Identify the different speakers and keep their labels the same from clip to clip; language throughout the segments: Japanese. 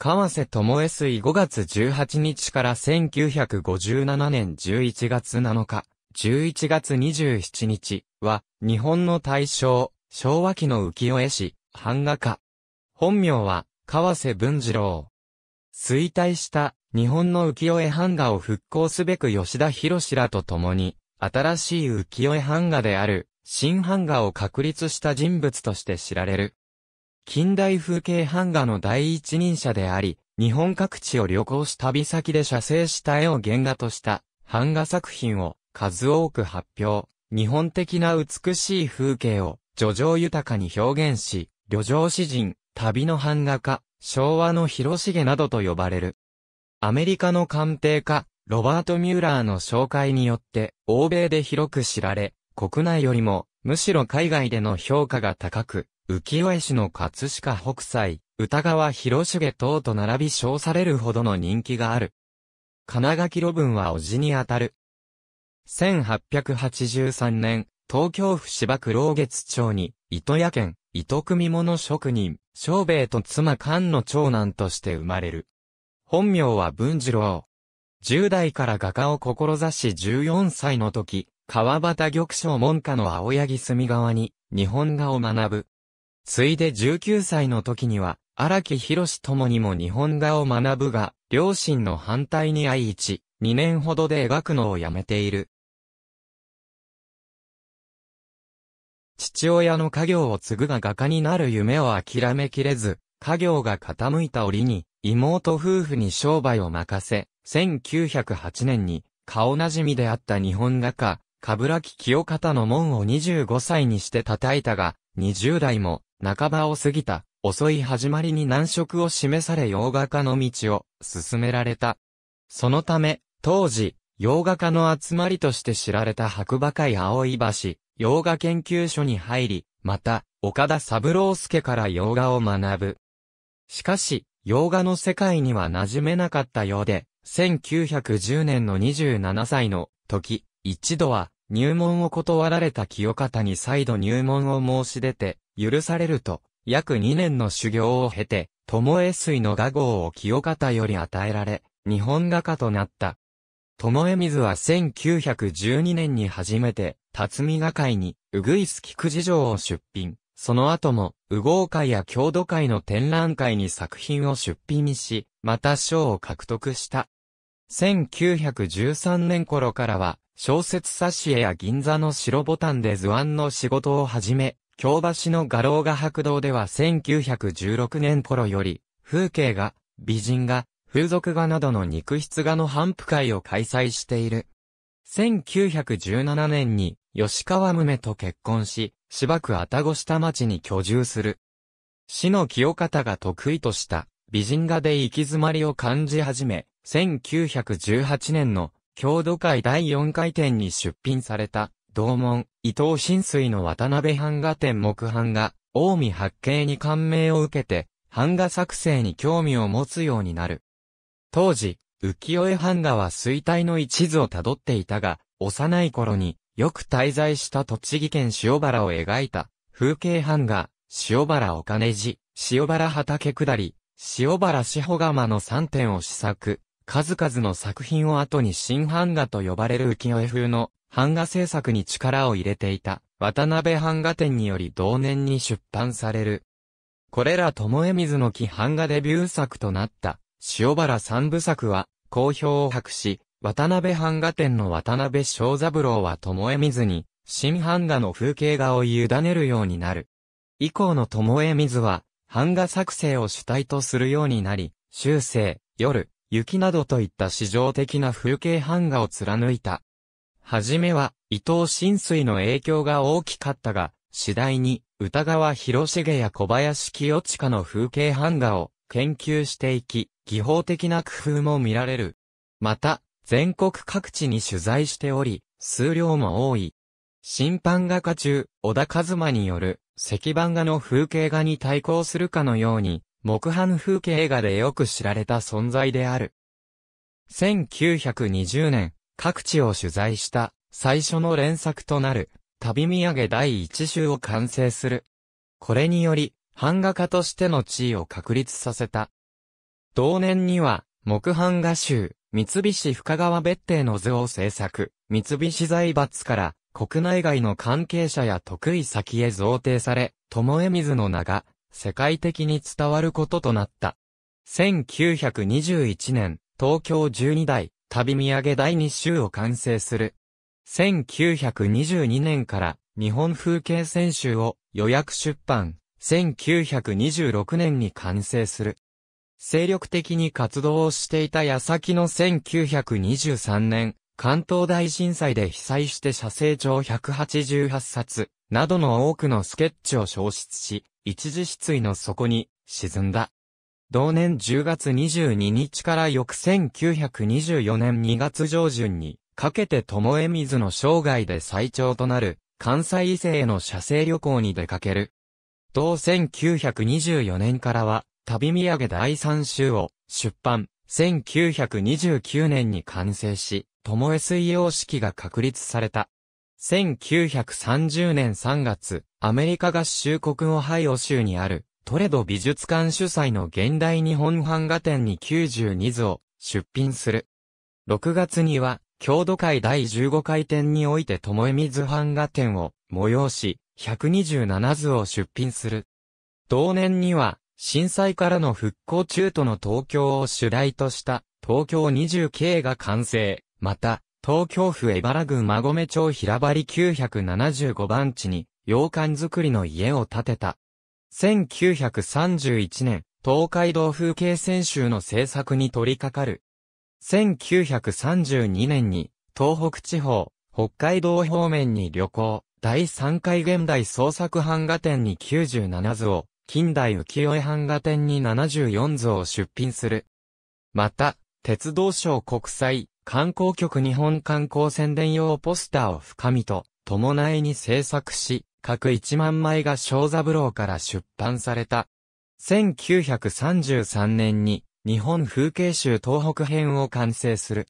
Speaker 1: 川瀬智恵水5月18日から1957年11月7日、11月27日は、日本の大正、昭和期の浮世絵師、版画家。本名は、川瀬文次郎。衰退した日本の浮世絵版画を復興すべく吉田博士らと共に、新しい浮世絵版画である、新版画を確立した人物として知られる。近代風景版画の第一人者であり、日本各地を旅行し旅先で写生した絵を原画とした版画作品を数多く発表。日本的な美しい風景を叙情豊かに表現し、旅情詩人、旅の版画家、昭和の広重などと呼ばれる。アメリカの鑑定家、ロバート・ミューラーの紹介によって、欧米で広く知られ、国内よりも、むしろ海外での評価が高く、浮世絵師の葛飾北斎、歌川広重等と並び称されるほどの人気がある。金垣路文はおじにあたる。1883年、東京府芝区老月町に、糸屋県、糸組物職人、小兵衛と妻菅の長男として生まれる。本名は文次郎。10代から画家を志し14歳の時、川端玉章門下の青柳隅川に日本画を学ぶ。ついで19歳の時には、荒木博ともにも日本画を学ぶが、両親の反対に愛一、2年ほどで描くのをやめている。父親の家業を継ぐが画家になる夢を諦めきれず、家業が傾いた折に、妹夫婦に商売を任せ、1908年に、顔なじみであった日本画家、かぶらき清方の門を25歳にして叩いたが、20代も、半ばを過ぎた、遅い始まりに難色を示され洋画家の道を進められた。そのため、当時、洋画家の集まりとして知られた白馬会青い橋、洋画研究所に入り、また、岡田三郎介から洋画を学ぶ。しかし、洋画の世界には馴染めなかったようで、1910年の27歳の時、一度は入門を断られた清方に再度入門を申し出て、許されると、約2年の修行を経て、友江水の画号を清方より与えられ、日本画家となった。友江水は1912年に初めて、辰巳画会に、うぐいす菊事情を出品。その後も、右豪会や郷土会の展覧会に作品を出品し、また賞を獲得した。1913年頃からは、小説挿絵や銀座の白ボタンで図案の仕事を始め、京橋の画廊画白堂では1916年頃より、風景画、美人画、風俗画などの肉質画の反布会を開催している。1917年に、吉川梅と結婚し、芝区愛宕下町に居住する。市の清方が得意とした美人画で行き詰まりを感じ始め、1918年の郷土会第4回展に出品された同門、伊藤新水の渡辺版画展木版画、近江八景に感銘を受けて、版画作成に興味を持つようになる。当時、浮世絵版画は衰退の一途をたどっていたが、幼い頃によく滞在した栃木県塩原を描いた風景版画、塩原お金寺、塩原畑下り、塩原志保釜の3点を試作、数々の作品を後に新版画と呼ばれる浮世絵風の版画制作に力を入れていた渡辺版画展により同年に出版される。これら巴水の木版画デビュー作となった塩原三部作は好評を博し、渡辺版画展の渡辺正三郎は巴水に新版画の風景画を委ねるようになる。以降の巴水は版画作成を主体とするようになり、修正、夜、雪などといった史上的な風景版画を貫いた。はじめは、伊藤新水の影響が大きかったが、次第に、歌川広重や小林清親の風景版画を研究していき、技法的な工夫も見られる。また、全国各地に取材しており、数量も多い。審判画家中、小田和馬による、石版画の風景画に対抗するかのように、木版風景画でよく知られた存在である。1920年、各地を取材した最初の連作となる旅土産第一集を完成する。これにより、版画家としての地位を確立させた。同年には、木版画集、三菱深川別邸の図を制作、三菱財閥から国内外の関係者や得意先へ贈呈され、友江水の名が世界的に伝わることとなった。1921年、東京12代、旅土産第2週を完成する。1922年から日本風景選集を予約出版、1926年に完成する。精力的に活動をしていた矢先の1923年、関東大震災で被災して写生帳188冊などの多くのスケッチを消失し、一時失意の底に沈んだ。同年10月22日から翌1924年2月上旬に、かけて友江水の生涯で最長となる、関西伊勢への射精旅行に出かける。同1924年からは、旅土産第3集を出版、1929年に完成し、友江水様式が確立された。1930年3月、アメリカ合衆国オハイオ州にあるトレド美術館主催の現代日本版画展に92図を出品する。6月には、郷土会第15回展において友恵水版画展を催し、127図を出品する。同年には、震災からの復興中との東京を主題とした東京20 k が完成。また、東京府江原郡馬込町平張975番地に、洋館作りの家を建てた。1931年、東海道風景選集の制作に取り掛かる。1932年に、東北地方、北海道方面に旅行、第3回現代創作版画展に97図を、近代浮世絵版画展に74図を出品する。また、鉄道省国際、観光局日本観光宣伝用ポスターを深みと、伴いに制作し、各1万枚が小三郎から出版された。1933年に日本風景集東北編を完成する。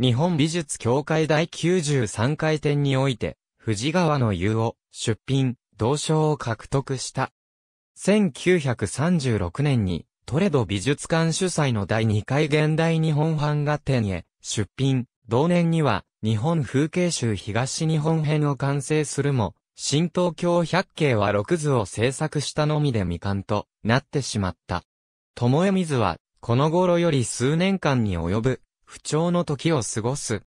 Speaker 1: 日本美術協会第93回展において、藤川の湯を出品、同賞を獲得した。1936年に、トレド美術館主催の第2回現代日本版画展へ出品、同年には日本風景集東日本編を完成するも、新東京百景は六図を制作したのみで未完となってしまった。友え水は、この頃より数年間に及ぶ、不調の時を過ごす。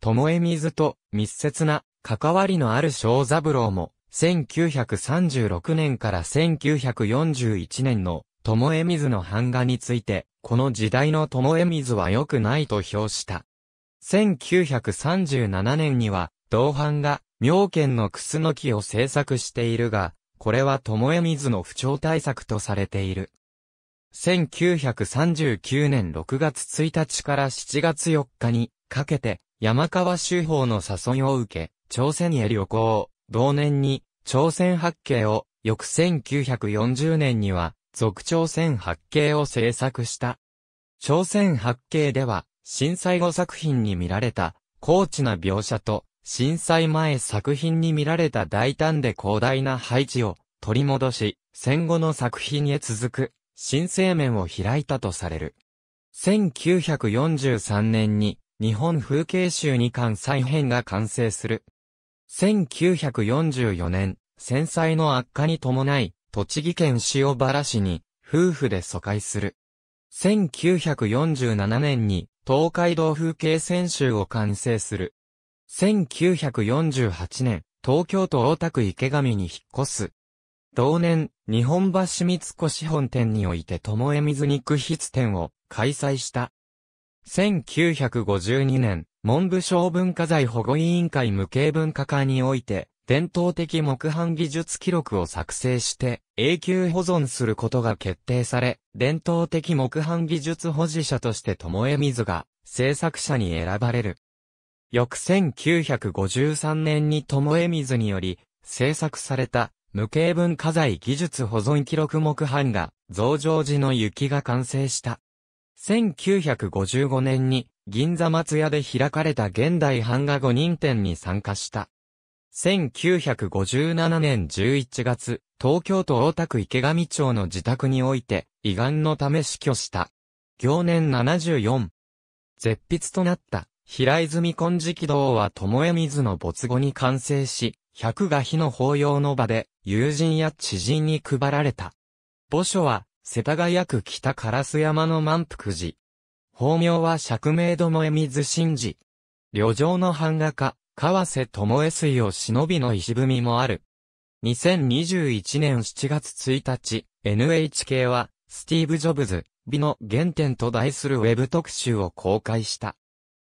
Speaker 1: 友え水と密接な関わりのある小三郎も、1936年から1941年の友え水の版画について、この時代の友え水は良くないと評した。1937年には、同版画、妙見のクスノキを制作しているが、これは巴水の不調対策とされている。1939年6月1日から7月4日にかけて山川周法の誘いを受け、朝鮮へ旅行、同年に朝鮮八景を、翌1940年には、続朝鮮八景を制作した。朝鮮八景では、震災後作品に見られた、高知な描写と、震災前作品に見られた大胆で広大な配置を取り戻し、戦後の作品へ続く新生面を開いたとされる。1943年に日本風景集二巻再編が完成する。1944年、戦災の悪化に伴い、栃木県塩原市に夫婦で疎開する。1947年に東海道風景選集を完成する。1948年、東京都大田区池上に引っ越す。同年、日本橋三越本店において友江水肉筆店を開催した。1952年、文部省文化財保護委員会無形文化課において、伝統的木版技術記録を作成して、永久保存することが決定され、伝統的木版技術保持者として友江水が、制作者に選ばれる。翌1953年に友江水により制作された無形文化財技術保存記録木版画、増上寺の雪が完成した。1955年に銀座松屋で開かれた現代版画5人展に参加した。1957年11月、東京都大田区池上町の自宅において、胃がんのため死去した。行年74。絶筆となった平泉金色堂は巴水の没後に完成し、百が日の法要の場で、友人や知人に配られた。墓所は、世田谷区北烏山の満腹寺。法名は釈明巴水神寺。旅情の版画家、河瀬江水を忍びの石踏みもある。2021年7月1日、NHK は、スティーブ・ジョブズ、美の原点と題するウェブ特集を公開した。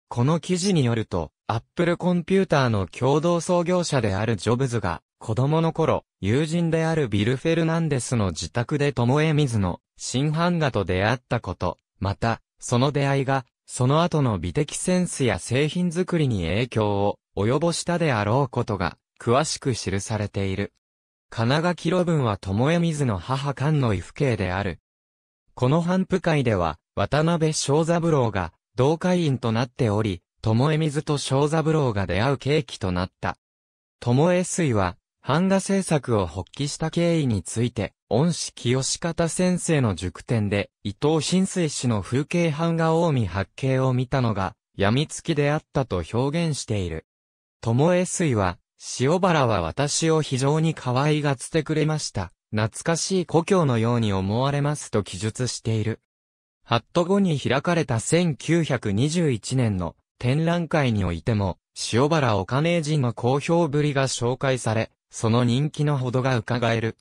Speaker 1: この記事によると、アップルコンピューターの共同創業者であるジョブズが、子供の頃、友人であるビル・フェルナンデスの自宅でトモエ・ミズの新版画と出会ったこと、また、その出会いが、その後の美的センスや製品作りに影響を及ぼしたであろうことが、詳しく記されている。金垣記文は友江水の母菅野伊父兄である。この反復会では、渡辺翔三郎が、同会員となっており、友江水と小三郎が出会う契機となった。友江水は、版画制作を発揮した経緯について、恩師清方先生の塾展で、伊藤新水氏の風景版画近江八景を見たのが、病みつきであったと表現している。友江水は、塩原は私を非常に可愛がってくれました。懐かしい故郷のように思われますと記述している。ハット後に開かれた1921年の展覧会においても、塩原お金人の好評ぶりが紹介され、その人気のほどが伺える。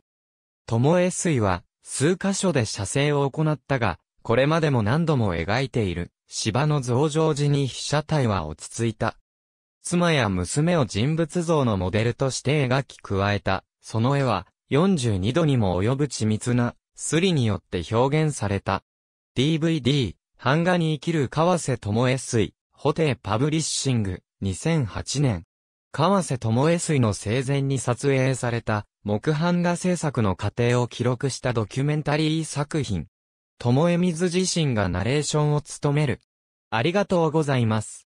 Speaker 1: 友江水は、数箇所で写生を行ったが、これまでも何度も描いている、芝の増上寺に被写体は落ち着いた。妻や娘を人物像のモデルとして描き加えた、その絵は、42度にも及ぶ緻密な、すりによって表現された。DVD、版画に生きる河瀬智恵水、ホテイパブリッシング、2008年。河瀬智恵水の生前に撮影された、木版画制作の過程を記録したドキュメンタリー作品。智恵水自身がナレーションを務める。ありがとうございます。